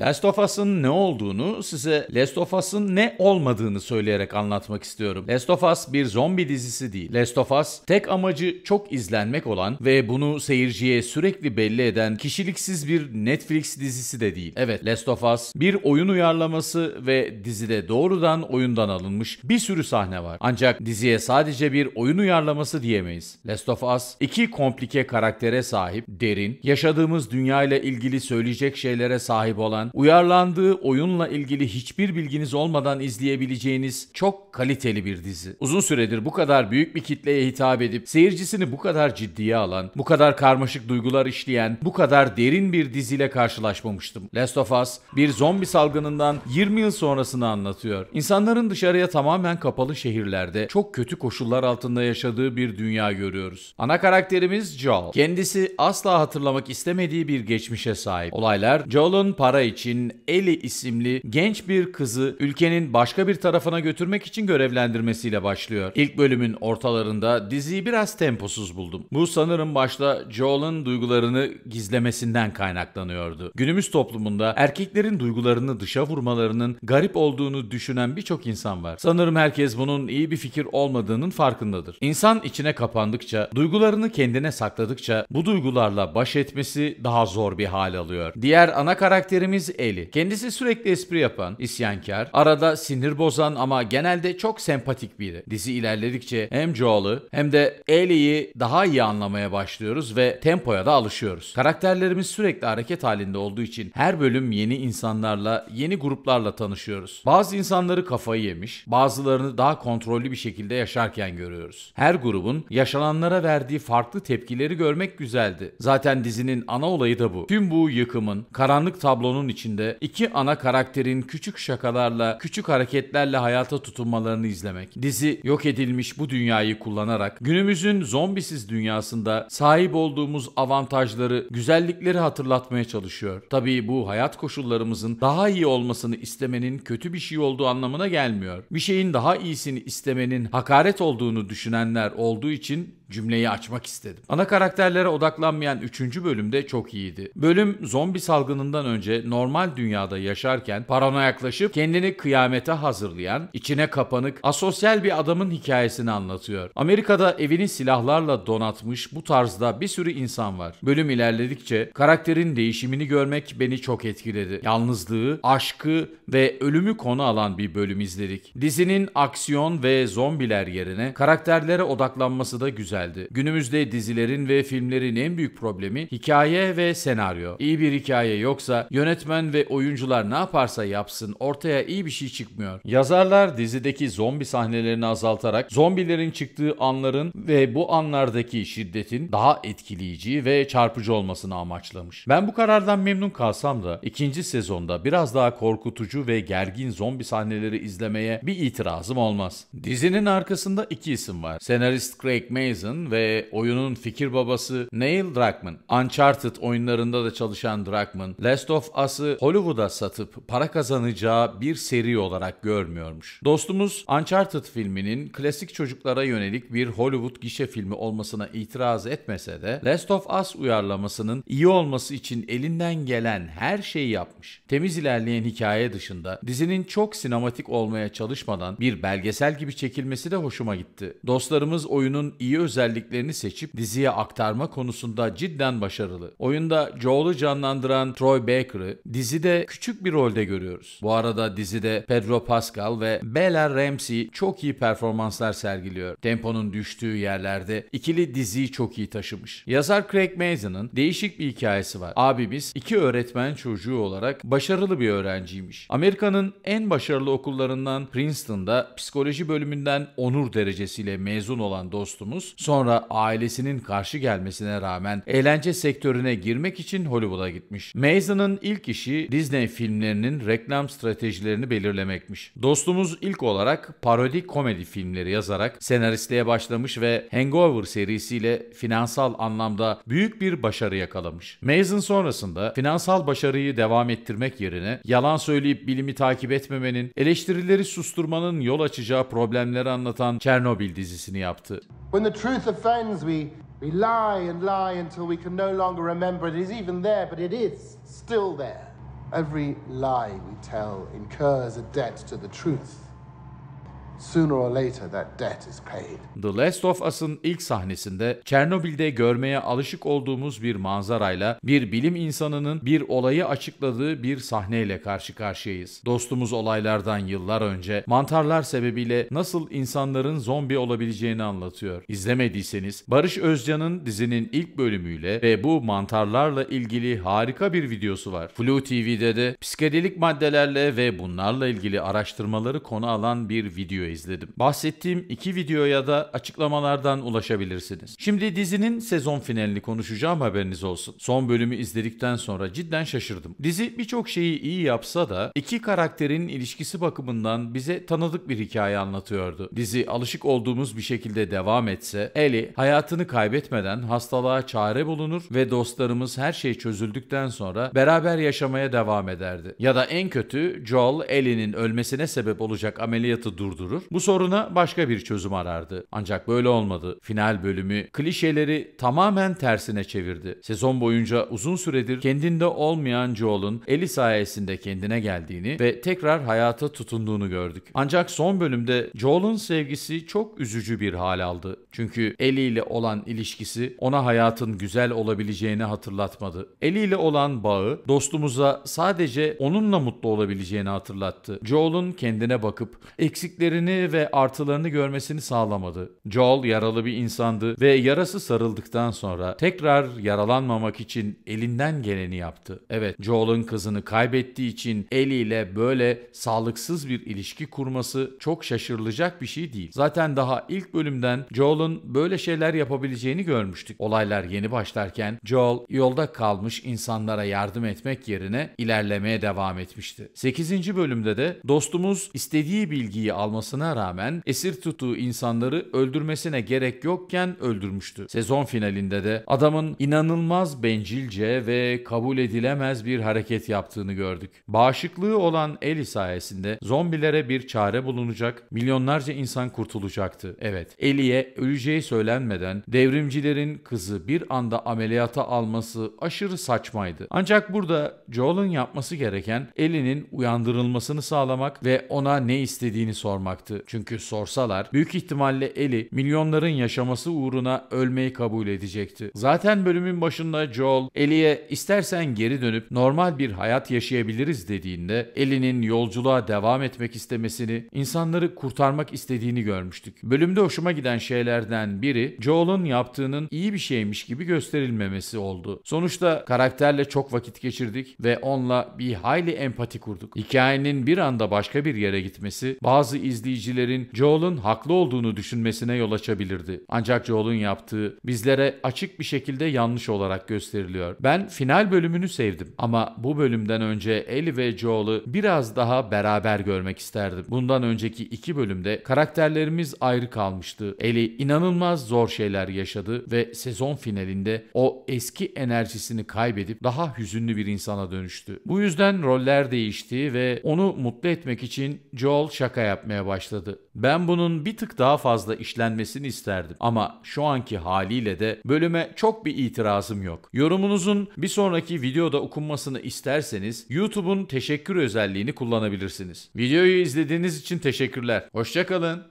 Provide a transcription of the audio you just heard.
Last of Us'ın ne olduğunu size Last of Us'ın ne olmadığını söyleyerek anlatmak istiyorum. Last of Us bir zombi dizisi değil. Last of Us tek amacı çok izlenmek olan ve bunu seyirciye sürekli belli eden kişiliksiz bir Netflix dizisi de değil. Evet Last of Us bir oyun uyarlaması ve dizide doğrudan oyundan alınmış bir sürü sahne var. Ancak diziye sadece bir oyun uyarlaması diyemeyiz. Last of Us iki komplike karaktere sahip, derin, yaşadığımız dünya ile ilgili söyleyecek şeylere sahip olan tarafından uyarlandığı oyunla ilgili hiçbir bilginiz olmadan izleyebileceğiniz çok kaliteli bir dizi. Uzun süredir bu kadar büyük bir kitleye hitap edip seyircisini bu kadar ciddiye alan, bu kadar karmaşık duygular işleyen, bu kadar derin bir diziyle karşılaşmamıştım. Last of Us bir zombi salgınından 20 yıl sonrasını anlatıyor. İnsanların dışarıya tamamen kapalı şehirlerde çok kötü koşullar altında yaşadığı bir dünya görüyoruz. Ana karakterimiz Joel. Kendisi asla hatırlamak istemediği bir geçmişe sahip. Olaylar Joel'un para için için Eli isimli genç bir kızı ülkenin başka bir tarafına götürmek için görevlendirmesiyle başlıyor. İlk bölümün ortalarında diziyi biraz temposuz buldum. Bu sanırım başta Joel'ın duygularını gizlemesinden kaynaklanıyordu. Günümüz toplumunda erkeklerin duygularını dışa vurmalarının garip olduğunu düşünen birçok insan var. Sanırım herkes bunun iyi bir fikir olmadığının farkındadır. İnsan içine kapandıkça, duygularını kendine sakladıkça bu duygularla baş etmesi daha zor bir hal alıyor. Diğer ana karakterimiz Deniz Eli. Kendisi sürekli espri yapan, isyankar, arada sinir bozan ama genelde çok sempatik biri. Dizi ilerledikçe hem Joel'ı hem de Eli'yi daha iyi anlamaya başlıyoruz ve tempoya da alışıyoruz. Karakterlerimiz sürekli hareket halinde olduğu için her bölüm yeni insanlarla, yeni gruplarla tanışıyoruz. Bazı insanları kafayı yemiş, bazılarını daha kontrollü bir şekilde yaşarken görüyoruz. Her grubun yaşananlara verdiği farklı tepkileri görmek güzeldi. Zaten dizinin ana olayı da bu. Tüm bu yıkımın, karanlık tablonun içinde iki ana karakterin küçük şakalarla, küçük hareketlerle hayata tutunmalarını izlemek. Dizi yok edilmiş bu dünyayı kullanarak günümüzün zombisiz dünyasında sahip olduğumuz avantajları, güzellikleri hatırlatmaya çalışıyor. Tabii bu hayat koşullarımızın daha iyi olmasını istemenin kötü bir şey olduğu anlamına gelmiyor. Bir şeyin daha iyisini istemenin hakaret olduğunu düşünenler olduğu için cümleyi açmak istedim. Ana karakterlere odaklanmayan 3. bölümde çok iyiydi. Bölüm zombi salgınından önce normal dünyada yaşarken paranoyaklaşıp kendini kıyamete hazırlayan, içine kapanık, asosyal bir adamın hikayesini anlatıyor. Amerika'da evini silahlarla donatmış bu tarzda bir sürü insan var. Bölüm ilerledikçe karakterin değişimini görmek beni çok etkiledi. Yalnızlığı, aşkı ve ölümü konu alan bir bölüm izledik. Dizinin aksiyon ve zombiler yerine karakterlere odaklanması da güzel güzeldi. Günümüzde dizilerin ve filmlerin en büyük problemi hikaye ve senaryo. İyi bir hikaye yoksa yönetmen ve oyuncular ne yaparsa yapsın ortaya iyi bir şey çıkmıyor. Yazarlar dizideki zombi sahnelerini azaltarak zombilerin çıktığı anların ve bu anlardaki şiddetin daha etkileyici ve çarpıcı olmasını amaçlamış. Ben bu karardan memnun kalsam da ikinci sezonda biraz daha korkutucu ve gergin zombi sahneleri izlemeye bir itirazım olmaz. Dizinin arkasında iki isim var. Senarist Craig Mazin Horizon ve oyunun fikir babası Neil Druckmann. Uncharted oyunlarında da çalışan Druckmann, Last of Us'ı Hollywood'a satıp para kazanacağı bir seri olarak görmüyormuş. Dostumuz Uncharted filminin klasik çocuklara yönelik bir Hollywood gişe filmi olmasına itiraz etmese de Last of Us uyarlamasının iyi olması için elinden gelen her şeyi yapmış. Temiz ilerleyen hikaye dışında dizinin çok sinematik olmaya çalışmadan bir belgesel gibi çekilmesi de hoşuma gitti. Dostlarımız oyunun iyi özelliklerini özelliklerini seçip diziye aktarma konusunda cidden başarılı. Oyunda Joel'u canlandıran Troy Baker'ı dizide küçük bir rolde görüyoruz. Bu arada dizide Pedro Pascal ve Bella Ramsey çok iyi performanslar sergiliyor. Temponun düştüğü yerlerde ikili diziyi çok iyi taşımış. Yazar Craig Mazin'in değişik bir hikayesi var. Abimiz iki öğretmen çocuğu olarak başarılı bir öğrenciymiş. Amerika'nın en başarılı okullarından Princeton'da psikoloji bölümünden onur derecesiyle mezun olan dostumuz Sonra ailesinin karşı gelmesine rağmen eğlence sektörüne girmek için Hollywood'a gitmiş. Mason'ın ilk işi Disney filmlerinin reklam stratejilerini belirlemekmiş. Dostumuz ilk olarak parodik komedi filmleri yazarak senaristliğe başlamış ve Hangover serisiyle finansal anlamda büyük bir başarı yakalamış. Mason sonrasında finansal başarıyı devam ettirmek yerine yalan söyleyip bilimi takip etmemenin, eleştirileri susturmanın yol açacağı problemleri anlatan Chernobyl dizisini yaptı. When the truth offends, we, we lie and lie until we can no longer remember it is even there, but it is still there. Every lie we tell incurs a debt to the truth. Sooner or later that debt is paid. The Last of Us'ın ilk sahnesinde Çernobil'de görmeye alışık olduğumuz bir manzarayla bir bilim insanının bir olayı açıkladığı bir sahneyle karşı karşıyayız. Dostumuz olaylardan yıllar önce mantarlar sebebiyle nasıl insanların zombi olabileceğini anlatıyor. İzlemediyseniz Barış Özcan'ın dizinin ilk bölümüyle ve bu mantarlarla ilgili harika bir videosu var. Flu TV'de de psikedelik maddelerle ve bunlarla ilgili araştırmaları konu alan bir video video izledim. Bahsettiğim iki videoya da açıklamalardan ulaşabilirsiniz. Şimdi dizinin sezon finalini konuşacağım haberiniz olsun. Son bölümü izledikten sonra cidden şaşırdım. Dizi birçok şeyi iyi yapsa da iki karakterin ilişkisi bakımından bize tanıdık bir hikaye anlatıyordu. Dizi alışık olduğumuz bir şekilde devam etse Ellie hayatını kaybetmeden hastalığa çare bulunur ve dostlarımız her şey çözüldükten sonra beraber yaşamaya devam ederdi. Ya da en kötü Joel Ellie'nin ölmesine sebep olacak ameliyatı durdurur oluşturur. Bu soruna başka bir çözüm arardı. Ancak böyle olmadı. Final bölümü klişeleri tamamen tersine çevirdi. Sezon boyunca uzun süredir kendinde olmayan Joel'un Eli sayesinde kendine geldiğini ve tekrar hayata tutunduğunu gördük. Ancak son bölümde Joel'un sevgisi çok üzücü bir hal aldı. Çünkü Ellie ile olan ilişkisi ona hayatın güzel olabileceğini hatırlatmadı. Ellie ile olan bağı dostumuza sadece onunla mutlu olabileceğini hatırlattı. Joel'un kendine bakıp eksiklerini eksilerini ve artılarını görmesini sağlamadı. Joel yaralı bir insandı ve yarası sarıldıktan sonra tekrar yaralanmamak için elinden geleni yaptı. Evet, Joel'un kızını kaybettiği için eliyle böyle sağlıksız bir ilişki kurması çok şaşırılacak bir şey değil. Zaten daha ilk bölümden Joel'un böyle şeyler yapabileceğini görmüştük. Olaylar yeni başlarken Joel yolda kalmış insanlara yardım etmek yerine ilerlemeye devam etmişti. 8. bölümde de dostumuz istediği bilgiyi almasını olmasına rağmen esir tuttuğu insanları öldürmesine gerek yokken öldürmüştü. Sezon finalinde de adamın inanılmaz bencilce ve kabul edilemez bir hareket yaptığını gördük. Bağışıklığı olan Eli sayesinde zombilere bir çare bulunacak, milyonlarca insan kurtulacaktı. Evet, Eli'ye öleceği söylenmeden devrimcilerin kızı bir anda ameliyata alması aşırı saçmaydı. Ancak burada Joel'ın yapması gereken Eli'nin uyandırılmasını sağlamak ve ona ne istediğini sormaktı baktı. Çünkü sorsalar büyük ihtimalle Eli milyonların yaşaması uğruna ölmeyi kabul edecekti. Zaten bölümün başında Joel Eli'ye istersen geri dönüp normal bir hayat yaşayabiliriz dediğinde Eli'nin yolculuğa devam etmek istemesini, insanları kurtarmak istediğini görmüştük. Bölümde hoşuma giden şeylerden biri Joel'un yaptığının iyi bir şeymiş gibi gösterilmemesi oldu. Sonuçta karakterle çok vakit geçirdik ve onunla bir hayli empati kurduk. Hikayenin bir anda başka bir yere gitmesi bazı izleyicilerin izleyicilerin Joel'un haklı olduğunu düşünmesine yol açabilirdi. Ancak Joel'un yaptığı bizlere açık bir şekilde yanlış olarak gösteriliyor. Ben final bölümünü sevdim ama bu bölümden önce Ellie ve Joel'ı biraz daha beraber görmek isterdim. Bundan önceki iki bölümde karakterlerimiz ayrı kalmıştı. Ellie inanılmaz zor şeyler yaşadı ve sezon finalinde o eski enerjisini kaybedip daha hüzünlü bir insana dönüştü. Bu yüzden roller değişti ve onu mutlu etmek için Joel şaka yapmaya başladı başladı. Ben bunun bir tık daha fazla işlenmesini isterdim ama şu anki haliyle de bölüme çok bir itirazım yok. Yorumunuzun bir sonraki videoda okunmasını isterseniz YouTube'un teşekkür özelliğini kullanabilirsiniz. Videoyu izlediğiniz için teşekkürler. Hoşçakalın.